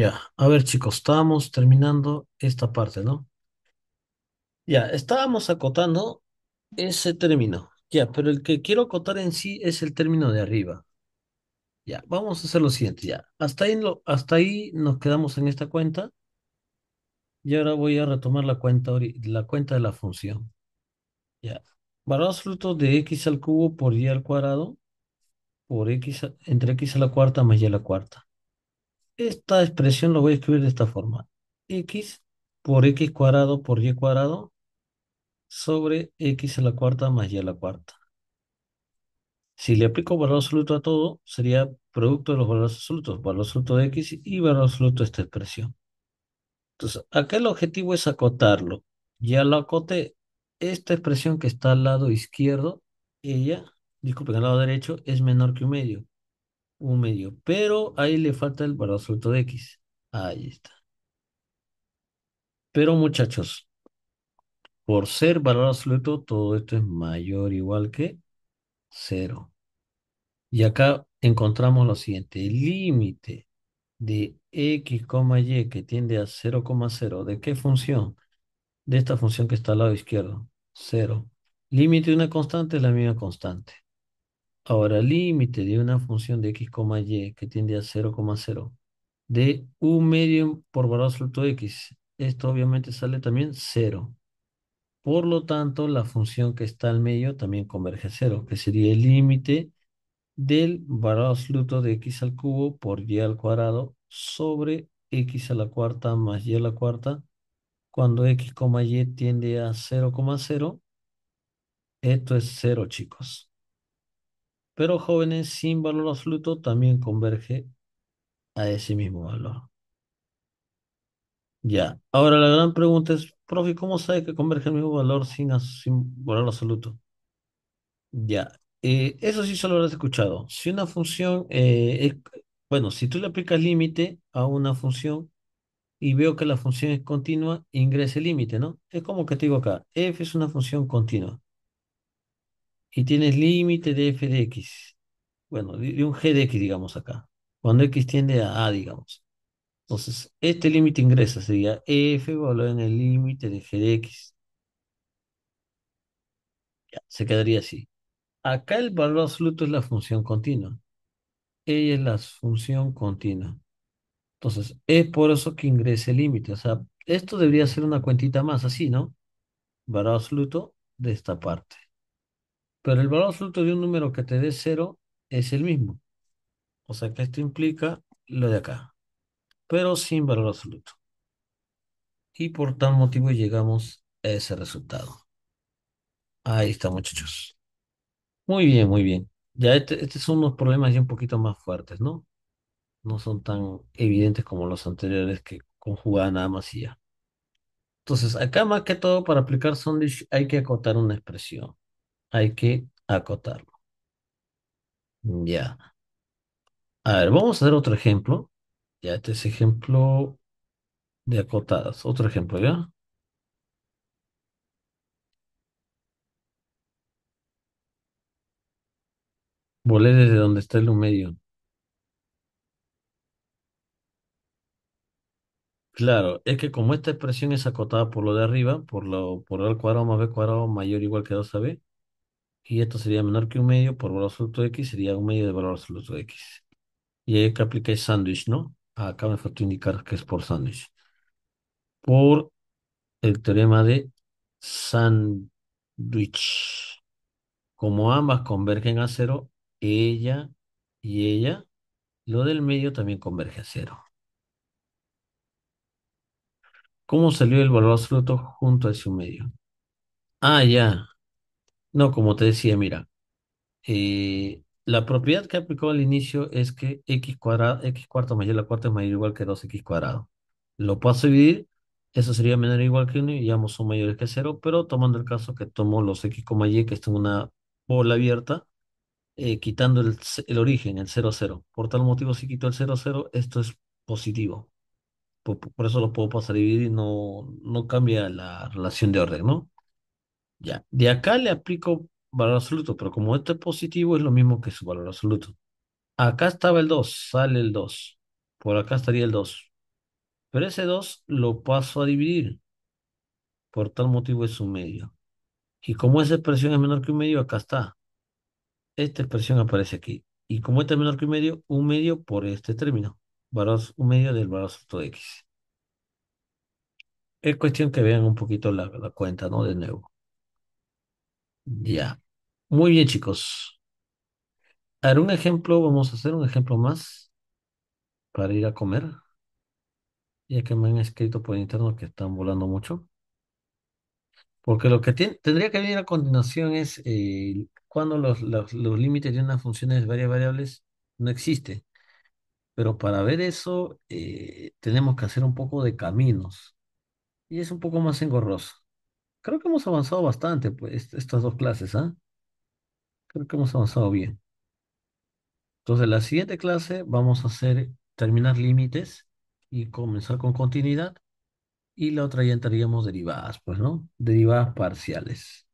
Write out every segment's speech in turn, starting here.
Ya, a ver chicos, estábamos terminando esta parte, ¿no? Ya, estábamos acotando ese término. Ya, pero el que quiero acotar en sí es el término de arriba. Ya, vamos a hacer lo siguiente, ya. Hasta ahí, hasta ahí nos quedamos en esta cuenta. Y ahora voy a retomar la cuenta, la cuenta de la función. Ya. valor absoluto de x al cubo por y al cuadrado por x entre x a la cuarta más y a la cuarta. Esta expresión lo voy a escribir de esta forma. X por X cuadrado por Y cuadrado sobre X a la cuarta más Y a la cuarta. Si le aplico valor absoluto a todo, sería producto de los valores absolutos, valor absoluto de X y valor absoluto de esta expresión. Entonces, acá el objetivo es acotarlo. Ya lo acoté. Esta expresión que está al lado izquierdo, ella, disculpen, al lado derecho, es menor que un medio un medio, pero ahí le falta el valor absoluto de X. Ahí está. Pero muchachos, por ser valor absoluto, todo esto es mayor o igual que cero. Y acá encontramos lo siguiente, el límite de x, y que tiende a 0,0, ¿de qué función? De esta función que está al lado izquierdo, 0. Límite de una constante es la misma constante. Ahora, límite de una función de x, y que tiende a 0,0 de un medio por valor absoluto de x. Esto obviamente sale también 0. Por lo tanto, la función que está al medio también converge a 0, que sería el límite del valor absoluto de x al cubo por y al cuadrado sobre x a la cuarta más y a la cuarta. Cuando x, y tiende a 0,0, esto es 0, chicos pero jóvenes sin valor absoluto también converge a ese mismo valor. Ya, ahora la gran pregunta es, profe, ¿cómo sabe que converge el mismo valor sin, sin valor absoluto? Ya, eh, eso sí solo lo has escuchado. Si una función, eh, es, bueno, si tú le aplicas límite a una función y veo que la función es continua, ingrese límite, ¿no? Es como que te digo acá, f es una función continua y tienes límite de f de x. Bueno, de un g de x, digamos acá. Cuando x tiende a a, digamos. Entonces, este límite ingresa, sería f valor en el límite de g de x. Ya, se quedaría así. Acá el valor absoluto es la función continua. Ella es la función continua. Entonces, es por eso que ingresa el límite. O sea, esto debería ser una cuentita más, así, ¿no? Valor absoluto de esta parte pero el valor absoluto de un número que te dé cero es el mismo. O sea que esto implica lo de acá, pero sin valor absoluto. Y por tal motivo llegamos a ese resultado. Ahí está, muchachos. Muy bien, muy bien. Ya este, estos son unos problemas ya un poquito más fuertes, ¿no? No son tan evidentes como los anteriores que conjugaban nada más y ya. Entonces, acá más que todo para aplicar Sondish hay que acotar una expresión hay que acotarlo. Ya. Mm. A ver, vamos a hacer otro ejemplo. Ya, este es ejemplo de acotadas. Otro ejemplo, ¿ya? Volé desde donde está el medio. Claro, es que como esta expresión es acotada por lo de arriba, por lo por el cuadrado más B cuadrado mayor o igual que 2AB, y esto sería menor que un medio por valor absoluto de x, sería un medio de valor absoluto de x. Y ahí que apliqué sándwich, ¿no? Acá me faltó indicar que es por sándwich. Por el teorema de sandwich Como ambas convergen a cero, ella y ella, lo del medio también converge a cero. ¿Cómo salió el valor absoluto junto a ese medio? Ah, ya. No, como te decía, mira, eh, la propiedad que aplicó al inicio es que x cuadrado, x cuarto mayor la cuarta es mayor o igual que 2x cuadrado. Lo paso a dividir, eso sería menor o igual que 1 y ambos son mayores que 0, pero tomando el caso que tomo los x, y que están en una bola abierta, eh, quitando el, el origen, el 0, 0. Por tal motivo, si quito el 0, 0, esto es positivo. Por, eso lo puedo pasar a dividir y no, no cambia la relación de orden, ¿no? Ya, de acá le aplico valor absoluto, pero como esto es positivo, es lo mismo que su valor absoluto. Acá estaba el 2, sale el 2. Por acá estaría el 2. Pero ese 2 lo paso a dividir. Por tal motivo es un medio. Y como esa expresión es menor que un medio, acá está. Esta expresión aparece aquí. Y como esta es menor que un medio, un medio por este término. Valor, un medio del valor absoluto de x. Es cuestión que vean un poquito la, la cuenta, ¿no? De nuevo. Ya. Muy bien, chicos. A un ejemplo, vamos a hacer un ejemplo más para ir a comer. Ya que me han escrito por interno que están volando mucho. Porque lo que tendría que venir a continuación es eh, cuando los, límites de unas funciones de varias variables no existen. Pero para ver eso, eh, tenemos que hacer un poco de caminos. Y es un poco más engorroso. Creo que hemos avanzado bastante, pues, estas dos clases, ¿ah? Creo que hemos avanzado bien. Entonces, la siguiente clase vamos a hacer terminar límites y comenzar con continuidad. Y la otra ya entraríamos derivadas, pues, ¿no? Derivadas parciales.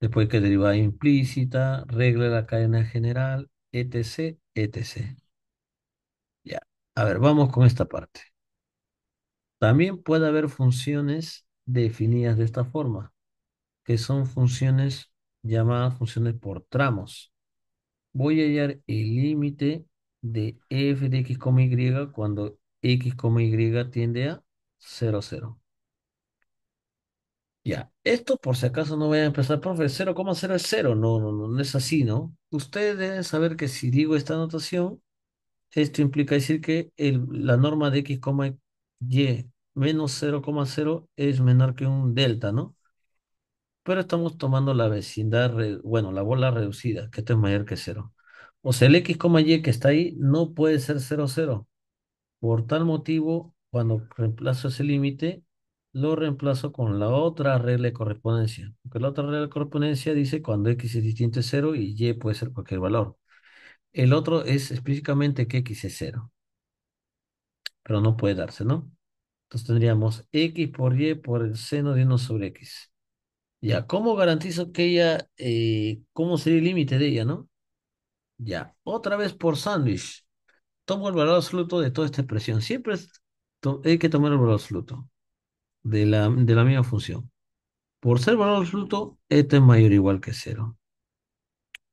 Después que derivada implícita, regla de la cadena general, etc., etc. Ya. A ver, vamos con esta parte. También puede haber funciones definidas de esta forma, que son funciones llamadas funciones por tramos. Voy a hallar el límite de f de x, y cuando x, y tiende a 0, Ya, esto por si acaso no voy a empezar, profe, 0,0 es 0. No, no, no, no es así, ¿no? Ustedes deben saber que si digo esta notación, esto implica decir que la norma de x, y menos 0,0 es menor que un delta, ¿no? Pero estamos tomando la vecindad, bueno, la bola reducida, que esto es mayor que 0. O sea, el x, y que está ahí no puede ser 0,0. Por tal motivo, cuando reemplazo ese límite, lo reemplazo con la otra regla de correspondencia. Porque la otra regla de correspondencia dice cuando x es distinto a 0 y y puede ser cualquier valor. El otro es específicamente que x es 0. Pero no puede darse, ¿no? Entonces tendríamos x por y por el seno de 1 sobre x. Ya, ¿cómo garantizo que ella, eh, cómo sería el límite de ella, no? Ya, otra vez por sándwich. Tomo el valor absoluto de toda esta expresión. Siempre hay que tomar el valor absoluto de la, de la misma función. Por ser valor absoluto, esto es mayor o igual que cero.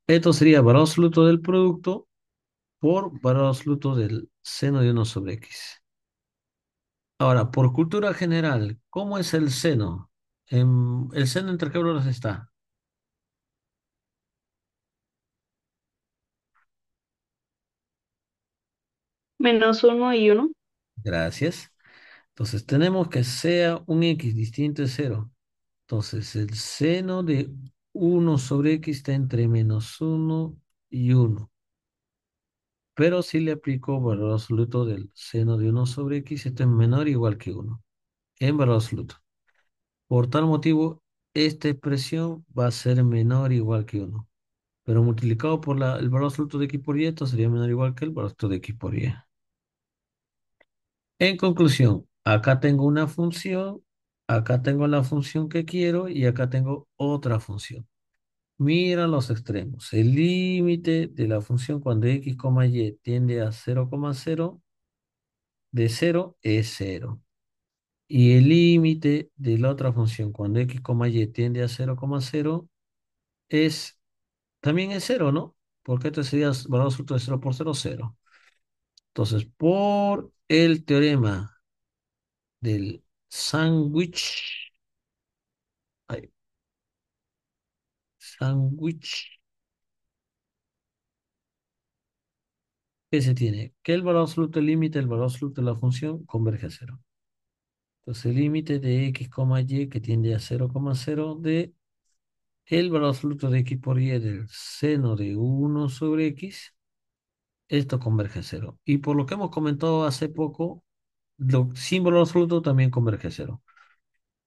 Esto sería valor absoluto del producto por valor absoluto del seno de 1 sobre x. Ahora, por cultura general, ¿cómo es el seno? Em, ¿el seno entre qué valores está? Menos uno y uno. Gracias. Entonces tenemos que sea un x distinto de 0. Entonces el seno de 1 sobre x está entre menos 1 y 1 pero si le aplico valor absoluto del seno de 1 sobre x, esto es menor o igual que 1, en valor absoluto. Por tal motivo, esta expresión va a ser menor o igual que 1, pero multiplicado por la, el valor absoluto de x por y, esto sería menor o igual que el valor absoluto de x por y. En conclusión, acá tengo una función, acá tengo la función que quiero y acá tengo otra función. Mira los extremos. El límite de la función cuando x, y tiende a 0,0 de 0 es 0. Y el límite de la otra función cuando x, y tiende a 0,0 es también es 0, ¿no? Porque esto sería valor absoluto de 0 por 0, 0. Entonces, por el teorema del sándwich Ah, ¿Qué se tiene? Que el valor absoluto del límite, el valor absoluto de la función converge a cero. Entonces el límite de x, y que tiende a 0,0 de el valor absoluto de x por y del seno de 1 sobre x, esto converge a cero. Y por lo que hemos comentado hace poco, lo, sin valor absoluto también converge a cero.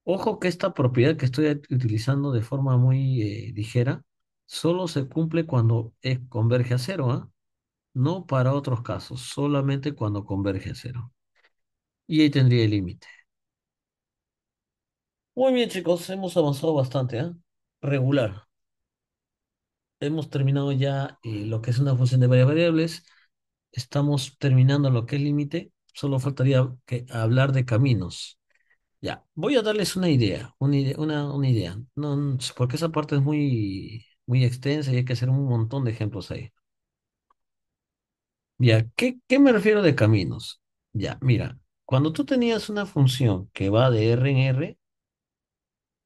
Ojo que esta propiedad que estoy utilizando de forma muy eh, ligera solo se cumple cuando converge a cero, ¿ah? No para otros casos, solamente cuando converge a cero. Y ahí tendría el límite. Muy bien, chicos, hemos avanzado bastante, ¿ah? Regular. Hemos terminado ya eh, lo que es una función de varias variables. Estamos terminando lo que es límite. Solo faltaría que hablar de caminos. Ya, voy a darles una idea, una idea, una, idea. No, porque esa parte es muy, muy extensa y hay que hacer un montón de ejemplos ahí. Ya, ¿qué, me refiero de caminos? Ya, mira, cuando tú tenías una función que va de R en R,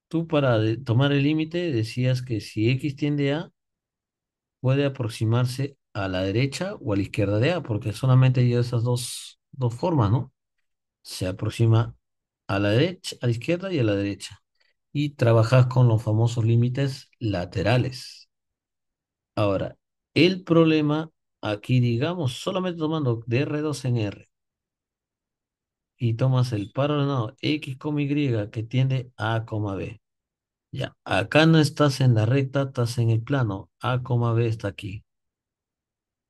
tú para tomar el límite decías que si X tiende a, puede aproximarse a la derecha o a la izquierda de A, porque solamente hay esas dos, dos formas, ¿no? Se aproxima a la derecha, a la izquierda y a la derecha. Y trabajas con los famosos límites laterales. Ahora, el problema aquí, digamos, solamente tomando de R2 en R y tomas el par ordenado X, Y que tiende a, B. Ya, acá no estás en la recta, estás en el plano. A, B está aquí.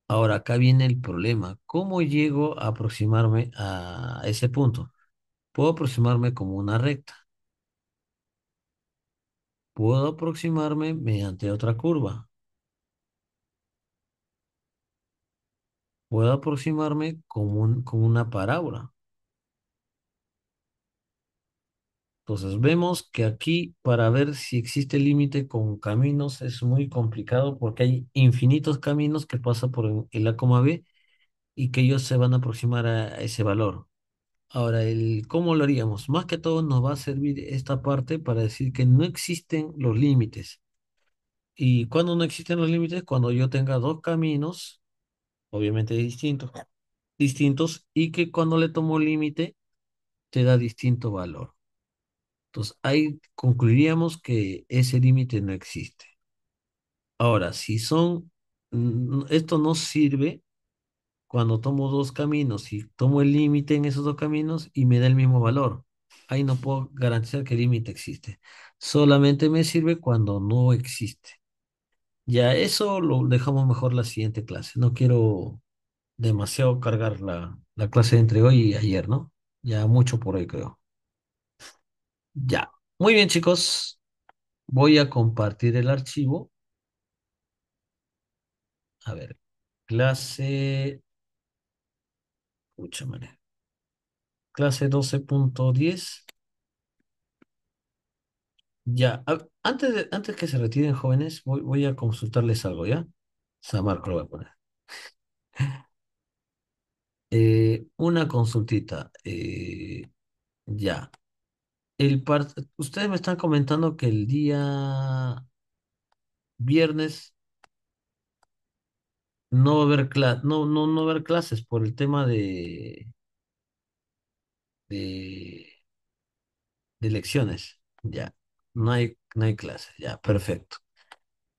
Ahora, acá viene el problema. ¿Cómo llego a aproximarme a ese punto? Puedo aproximarme como una recta. Puedo aproximarme mediante otra curva. Puedo aproximarme como, como una parábola. Entonces vemos que aquí para ver si existe límite con caminos es muy complicado porque hay infinitos caminos que pasan por el A, B y que ellos se van a aproximar a ese valor. Ahora, el cómo lo haríamos. Más que todo nos va a servir esta parte para decir que no existen los límites. ¿Y cuando no existen los límites? Cuando yo tenga dos caminos, obviamente distintos, distintos, y que cuando le tomo límite, te da distinto valor. Entonces, ahí concluiríamos que ese límite no existe. Ahora, si son, esto no sirve cuando tomo dos caminos y tomo el límite en esos dos caminos y me da el mismo valor. Ahí no puedo garantizar que el límite existe. Solamente me sirve cuando no existe. Ya eso lo dejamos mejor la siguiente clase. No quiero demasiado cargar la, clase entre hoy y ayer, ¿no? Ya mucho por hoy creo. Ya. Muy bien, chicos. Voy a compartir el archivo. A ver, clase Mucha manera. Clase 12.10. Ya, antes, de, antes que se retiren jóvenes, voy, voy a consultarles algo, ¿ya? Samarco lo voy a poner. Eh, una consultita. Eh, ya. El Ustedes me están comentando que el día viernes no ver cla- no, no, no ver clases por el tema de, de, de lecciones. Ya, no hay, no hay clases. Ya, perfecto.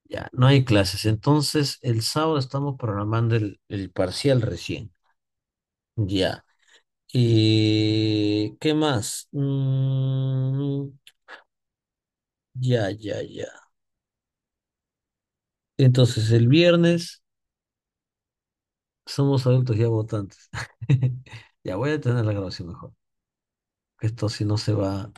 Ya, no hay clases. Entonces, el sábado estamos programando el, parcial recién. Ya. ¿Y eh, qué más? Mm, ya, ya, ya. Entonces, el viernes somos adultos ya votantes. Ya voy a tener la grabación mejor. Esto si no se va